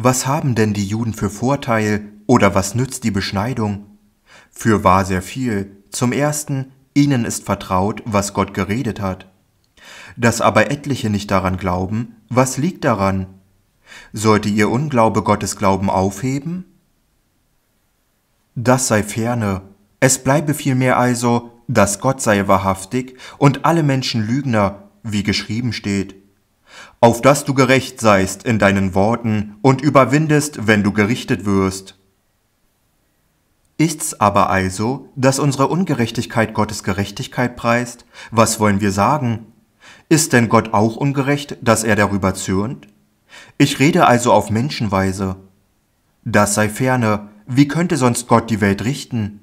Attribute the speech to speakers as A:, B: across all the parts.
A: Was haben denn die Juden für Vorteil oder was nützt die Beschneidung? Für wahr sehr viel. Zum ersten, ihnen ist vertraut, was Gott geredet hat. Dass aber etliche nicht daran glauben, was liegt daran? Sollte ihr Unglaube Gottes Glauben aufheben? Das sei ferne. Es bleibe vielmehr also, dass Gott sei wahrhaftig und alle Menschen Lügner, wie geschrieben steht auf dass du gerecht seist in deinen Worten und überwindest, wenn du gerichtet wirst. Ist's aber also, dass unsere Ungerechtigkeit Gottes Gerechtigkeit preist? Was wollen wir sagen? Ist denn Gott auch ungerecht, dass er darüber zürnt? Ich rede also auf Menschenweise. Das sei ferne, wie könnte sonst Gott die Welt richten?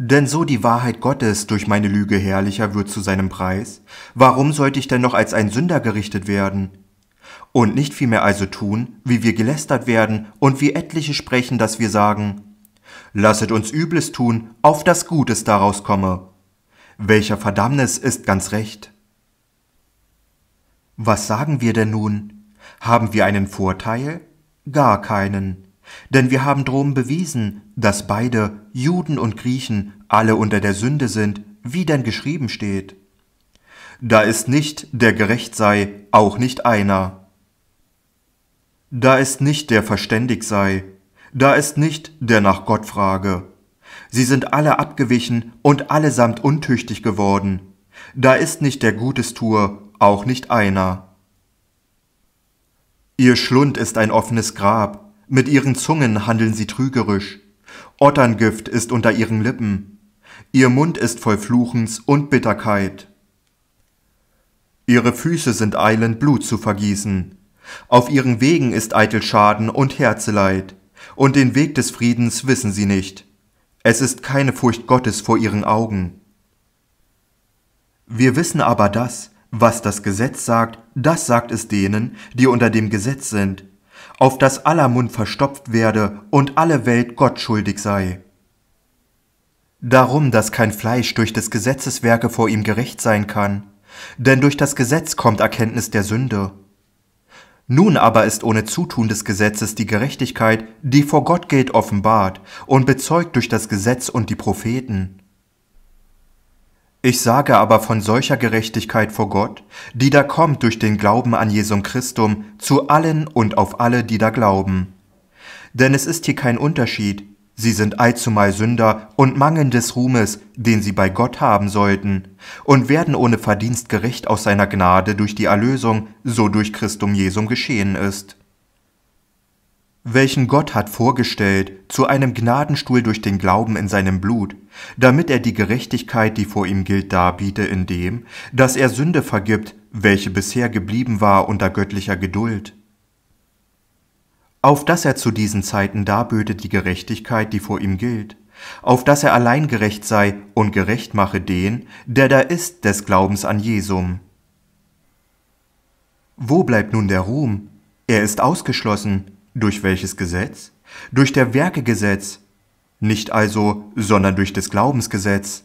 A: Denn so die Wahrheit Gottes durch meine Lüge herrlicher wird zu seinem Preis, warum sollte ich denn noch als ein Sünder gerichtet werden? Und nicht vielmehr also tun, wie wir gelästert werden und wie etliche sprechen, dass wir sagen, Lasset uns Übles tun, auf das Gutes daraus komme. Welcher Verdammnis ist ganz recht? Was sagen wir denn nun? Haben wir einen Vorteil? Gar keinen. Denn wir haben drum bewiesen, dass beide, Juden und Griechen, alle unter der Sünde sind, wie denn geschrieben steht. Da ist nicht, der gerecht sei, auch nicht einer. Da ist nicht, der verständig sei, da ist nicht, der nach Gott frage. Sie sind alle abgewichen und allesamt untüchtig geworden. Da ist nicht der Gutes tue, auch nicht einer. Ihr Schlund ist ein offenes Grab, mit ihren Zungen handeln sie trügerisch. Otterngift ist unter ihren Lippen. Ihr Mund ist voll Fluchens und Bitterkeit. Ihre Füße sind eilend, Blut zu vergießen. Auf ihren Wegen ist eitel Schaden und Herzeleid, und den Weg des Friedens wissen sie nicht. Es ist keine Furcht Gottes vor ihren Augen. Wir wissen aber das, was das Gesetz sagt, das sagt es denen, die unter dem Gesetz sind, auf das aller Mund verstopft werde und alle Welt Gott schuldig sei. Darum, dass kein Fleisch durch des Gesetzes Werke vor ihm gerecht sein kann, denn durch das Gesetz kommt Erkenntnis der Sünde. Nun aber ist ohne Zutun des Gesetzes die Gerechtigkeit, die vor Gott gilt, offenbart und bezeugt durch das Gesetz und die Propheten. Ich sage aber von solcher Gerechtigkeit vor Gott, die da kommt durch den Glauben an Jesum Christum zu allen und auf alle, die da glauben. Denn es ist hier kein Unterschied, sie sind allzumal Sünder und mangeln des Ruhmes, den sie bei Gott haben sollten, und werden ohne Verdienst gerecht aus seiner Gnade durch die Erlösung, so durch Christum Jesum geschehen ist welchen Gott hat vorgestellt zu einem Gnadenstuhl durch den Glauben in seinem Blut, damit er die Gerechtigkeit, die vor ihm gilt, darbiete in dem, dass er Sünde vergibt, welche bisher geblieben war unter göttlicher Geduld. Auf dass er zu diesen Zeiten darböte die Gerechtigkeit, die vor ihm gilt, auf dass er allein gerecht sei und gerecht mache den, der da ist des Glaubens an Jesum. Wo bleibt nun der Ruhm? Er ist ausgeschlossen, durch welches Gesetz? Durch der Werke Gesetz, nicht also, sondern durch des Glaubens Gesetz.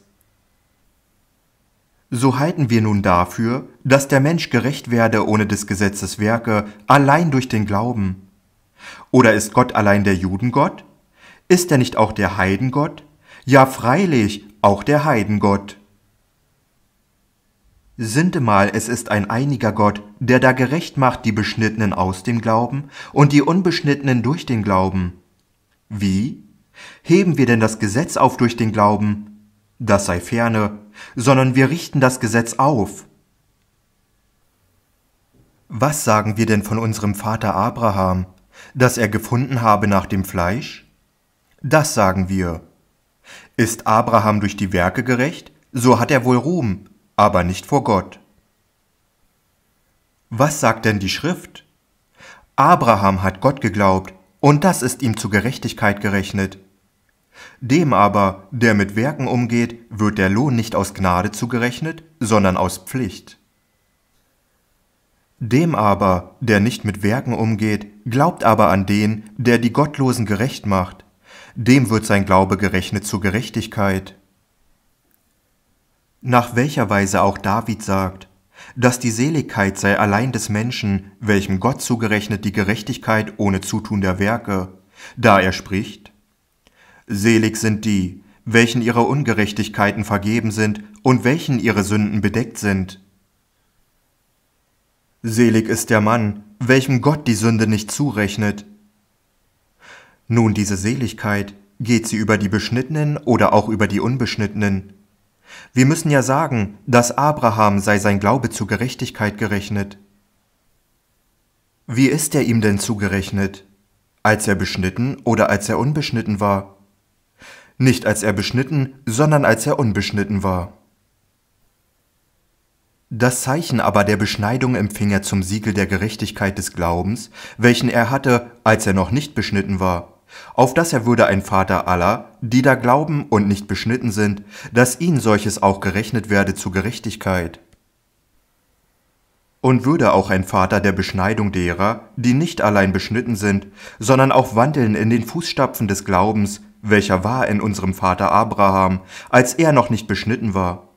A: So halten wir nun dafür, dass der Mensch gerecht werde ohne des Gesetzes Werke, allein durch den Glauben. Oder ist Gott allein der Judengott? Ist er nicht auch der Heidengott? Ja freilich, auch der Heidengott. Sintemal es ist ein einiger Gott, der da gerecht macht die Beschnittenen aus dem Glauben und die Unbeschnittenen durch den Glauben. Wie? Heben wir denn das Gesetz auf durch den Glauben? Das sei ferne, sondern wir richten das Gesetz auf. Was sagen wir denn von unserem Vater Abraham, dass er gefunden habe nach dem Fleisch? Das sagen wir. Ist Abraham durch die Werke gerecht, so hat er wohl Ruhm, aber nicht vor Gott. Was sagt denn die Schrift? Abraham hat Gott geglaubt, und das ist ihm zu Gerechtigkeit gerechnet. Dem aber, der mit Werken umgeht, wird der Lohn nicht aus Gnade zugerechnet, sondern aus Pflicht. Dem aber, der nicht mit Werken umgeht, glaubt aber an den, der die Gottlosen gerecht macht, dem wird sein Glaube gerechnet zur Gerechtigkeit nach welcher Weise auch David sagt, dass die Seligkeit sei allein des Menschen, welchem Gott zugerechnet die Gerechtigkeit ohne Zutun der Werke, da er spricht, Selig sind die, welchen ihre Ungerechtigkeiten vergeben sind und welchen ihre Sünden bedeckt sind. Selig ist der Mann, welchem Gott die Sünde nicht zurechnet. Nun diese Seligkeit, geht sie über die Beschnittenen oder auch über die Unbeschnittenen? Wir müssen ja sagen, dass Abraham sei sein Glaube zur Gerechtigkeit gerechnet. Wie ist er ihm denn zugerechnet? Als er beschnitten oder als er unbeschnitten war? Nicht als er beschnitten, sondern als er unbeschnitten war. Das Zeichen aber der Beschneidung empfing er zum Siegel der Gerechtigkeit des Glaubens, welchen er hatte, als er noch nicht beschnitten war auf dass er würde ein Vater aller, die da glauben und nicht beschnitten sind, dass ihn solches auch gerechnet werde zu Gerechtigkeit. Und würde auch ein Vater der Beschneidung derer, die nicht allein beschnitten sind, sondern auch wandeln in den Fußstapfen des Glaubens, welcher war in unserem Vater Abraham, als er noch nicht beschnitten war.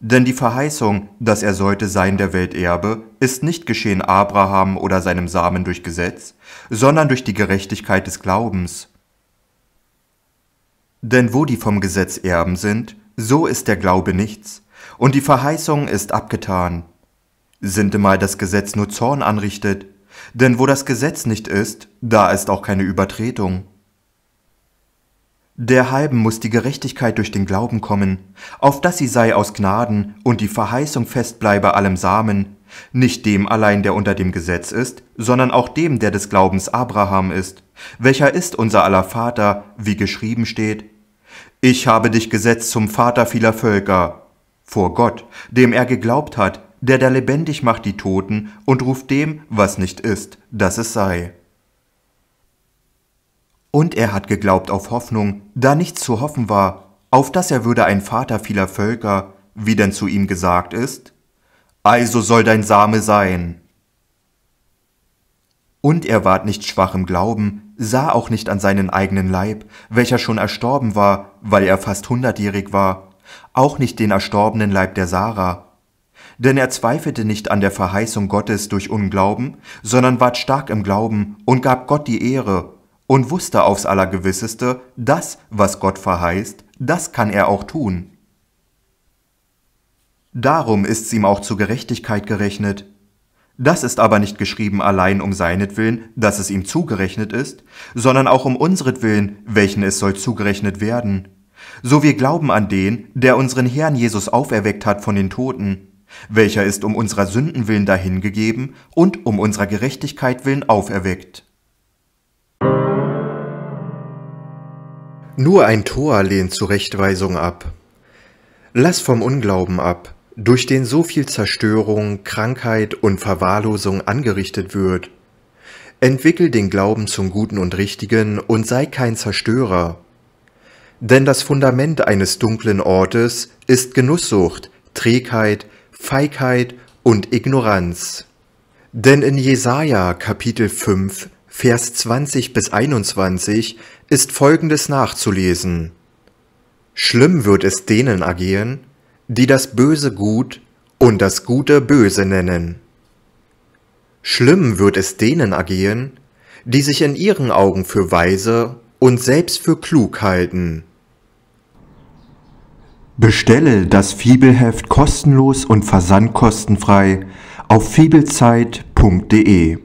A: Denn die Verheißung, dass er sollte sein der Welterbe, ist nicht geschehen Abraham oder seinem Samen durch Gesetz, sondern durch die Gerechtigkeit des Glaubens. Denn wo die vom Gesetz Erben sind, so ist der Glaube nichts, und die Verheißung ist abgetan. Sintemal das Gesetz nur Zorn anrichtet, denn wo das Gesetz nicht ist, da ist auch keine Übertretung. Der Halben muss die Gerechtigkeit durch den Glauben kommen, auf dass sie sei aus Gnaden und die Verheißung festbleibe allem Samen, nicht dem allein, der unter dem Gesetz ist, sondern auch dem, der des Glaubens Abraham ist, welcher ist unser aller Vater, wie geschrieben steht. Ich habe dich gesetzt zum Vater vieler Völker, vor Gott, dem er geglaubt hat, der da lebendig macht die Toten und ruft dem, was nicht ist, dass es sei. Und er hat geglaubt auf Hoffnung, da nichts zu hoffen war, auf das er würde ein Vater vieler Völker, wie denn zu ihm gesagt ist, also soll dein Same sein. Und er ward nicht schwach im Glauben, sah auch nicht an seinen eigenen Leib, welcher schon erstorben war, weil er fast hundertjährig war, auch nicht den erstorbenen Leib der Sarah. Denn er zweifelte nicht an der Verheißung Gottes durch Unglauben, sondern ward stark im Glauben und gab Gott die Ehre und wusste aufs Allergewisseste, das, was Gott verheißt, das kann er auch tun. Darum ist's ihm auch zur Gerechtigkeit gerechnet. Das ist aber nicht geschrieben allein um seinetwillen, dass es ihm zugerechnet ist, sondern auch um unsretwillen, welchen es soll zugerechnet werden. So wir glauben an den, der unseren Herrn Jesus auferweckt hat von den Toten, welcher ist um unserer Sünden willen dahingegeben und um unserer Gerechtigkeit willen auferweckt. Nur ein Tor lehnt Zurechtweisung ab. Lass vom Unglauben ab, durch den so viel Zerstörung, Krankheit und Verwahrlosung angerichtet wird. Entwickel den Glauben zum Guten und Richtigen und sei kein Zerstörer. Denn das Fundament eines dunklen Ortes ist Genusssucht, Trägheit, Feigheit und Ignoranz. Denn in Jesaja Kapitel 5 Vers 20 bis 21 ist Folgendes nachzulesen. Schlimm wird es denen ergehen, die das Böse gut und das Gute böse nennen. Schlimm wird es denen ergehen, die sich in ihren Augen für weise und selbst für klug halten. Bestelle das Fibelheft kostenlos und versandkostenfrei auf fibelzeit.de